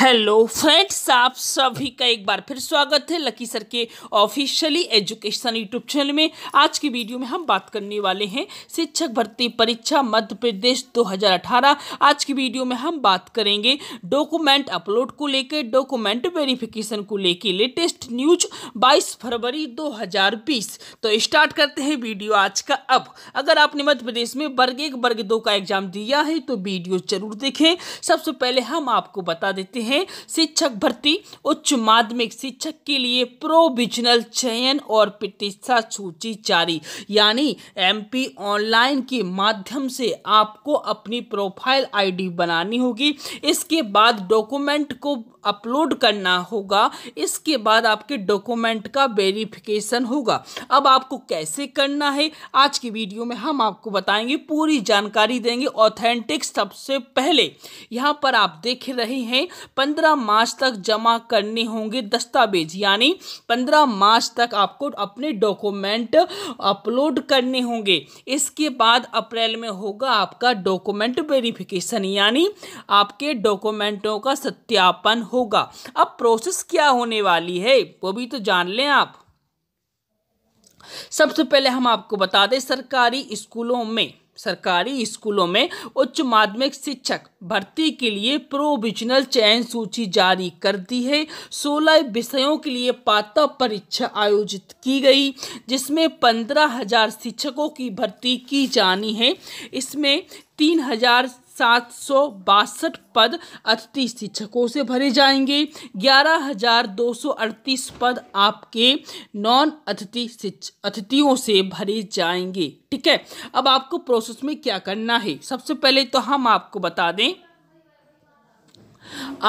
hello friends आप सभी का एक बार फिर स्वागत है लकी सर के ऑफिशियली एजुकेशन यूट्यूब चैनल में आज की वीडियो में हम बात करने वाले हैं शिक्षक भर्ती परीक्षा मध्य प्रदेश 2018 आज की वीडियो में हम बात करेंगे डॉक्यूमेंट अपलोड को लेकर डॉक्यूमेंट वेरिफिकेशन को लेकर लेटेस्ट न्यूज 22 फरवरी 2020 तो स्टार्ट करते हैं वीडियो आज का अब अगर आपने मध्य प्रदेश में वर्ग एक वर्ग दो का एग्जाम दिया है तो वीडियो जरूर देखें सबसे पहले हम आपको बता देते हैं हैं शिक्षक भर्ती उच्च माध्यमिक शिक्षक के लिए प्रोविजनल चयन और प्रतिष्ठा सूची जारी यानी एमपी ऑनलाइन के माध्यम से आपको अपनी प्रोफाइल आईडी बनानी होगी इसके बाद डॉक्यूमेंट को अपलोड करना होगा इसके बाद आपके डॉक्यूमेंट का वेरिफिकेशन होगा अब आपको कैसे करना है आज की वीडियो में हम आपको बताएंगे पूरी जानकारी देंगे ऑथेंटिक सबसे पहले यहाँ पर आप देख रहे हैं पंद्रह मार्च तक जमा करने होंगे दस्तावेज यानी पंद्रह मार्च तक आपको अपने डॉक्यूमेंट अपलोड करने होंगे इसके बाद अप्रैल में होगा आपका डॉक्यूमेंट वेरिफिकेशन यानी आपके डॉक्यूमेंटों का सत्यापन होगा अब प्रोसेस क्या होने वाली है वो भी तो जान लें आप सबसे पहले हम आपको बता दें सरकारी स्कूलों में सरकारी स्कूलों में उच्च माध्यमिक शिक्षक भर्ती के लिए प्रोविजनल चयन सूची जारी कर दी है सोलह विषयों के लिए पात्र परीक्षा आयोजित की गई जिसमें पंद्रह हजार शिक्षकों की भर्ती की जानी है इसमें तीन हजार सात सौ बासठ पद अतिथि शिक्षकों से भरे जाएंगे ग्यारह हजार दो सौ अड़तीस पद आपके नॉन अतिथि अतिथियों से भरे जाएंगे ठीक है अब आपको प्रोसेस में क्या करना है सबसे पहले तो हम आपको बता दें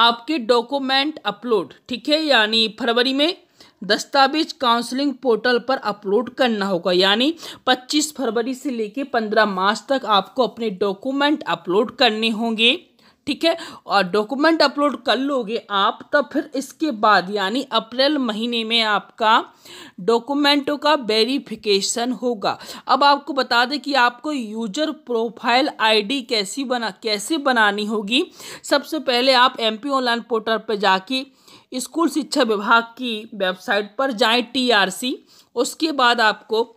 आपके डॉक्यूमेंट अपलोड ठीक है यानी फरवरी में दस्तावेज काउंसलिंग पोर्टल पर अपलोड करना होगा यानी 25 फरवरी से लेकर 15 मार्च तक आपको अपने डॉक्यूमेंट अपलोड करने होंगे ठीक है और डॉक्यूमेंट अपलोड कर लोगे आप तब फिर इसके बाद यानी अप्रैल महीने में आपका डॉक्यूमेंटों का वेरिफिकेशन होगा अब आपको बता दें कि आपको यूजर प्रोफाइल आईडी कैसी बना कैसे बनानी होगी सबसे पहले आप एमपी ऑनलाइन पोर्टल पर जाके स्कूल शिक्षा विभाग की वेबसाइट पर जाएं टीआरसी उसके बाद आपको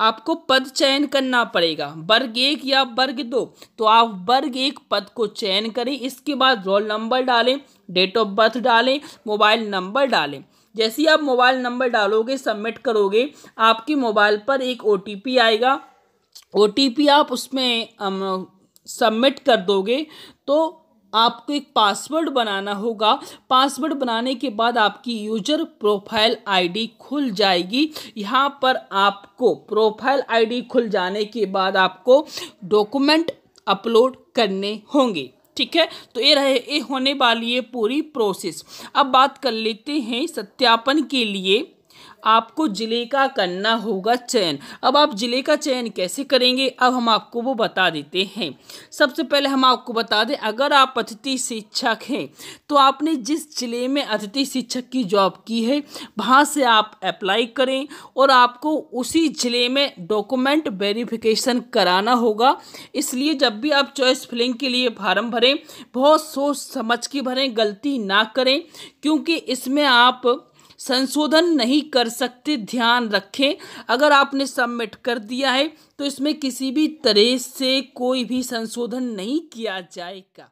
आपको पद चयन करना पड़ेगा वर्ग एक या वर्ग दो तो आप वर्ग एक पद को चयन करें इसके बाद रोल नंबर डालें डेट ऑफ बर्थ डालें मोबाइल नंबर डालें जैसे ही आप मोबाइल नंबर डालोगे सबमिट करोगे आपके मोबाइल पर एक ओ आएगा ओ आप उसमें सबमिट कर दोगे तो आपको एक पासवर्ड बनाना होगा पासवर्ड बनाने के बाद आपकी यूजर प्रोफाइल आईडी खुल जाएगी यहाँ पर आपको प्रोफाइल आईडी खुल जाने के बाद आपको डॉक्यूमेंट अपलोड करने होंगे ठीक है तो ये रहे ये होने वाली है पूरी प्रोसेस अब बात कर लेते हैं सत्यापन के लिए आपको ज़िले का करना होगा चयन अब आप ज़िले का चयन कैसे करेंगे अब हम आपको वो बता देते हैं सबसे पहले हम आपको बता दें अगर आप अतिथि शिक्षक हैं तो आपने जिस ज़िले में अतिथि शिक्षक की जॉब की है वहाँ से आप अप्लाई करें और आपको उसी ज़िले में डॉक्यूमेंट वेरिफिकेशन कराना होगा इसलिए जब भी आप चॉइस फिलिंग के लिए फार्म भरें बहुत सोच समझ के भरें गलती ना करें क्योंकि इसमें आप संशोधन नहीं कर सकते ध्यान रखें अगर आपने सबमिट कर दिया है तो इसमें किसी भी तरह से कोई भी संशोधन नहीं किया जाएगा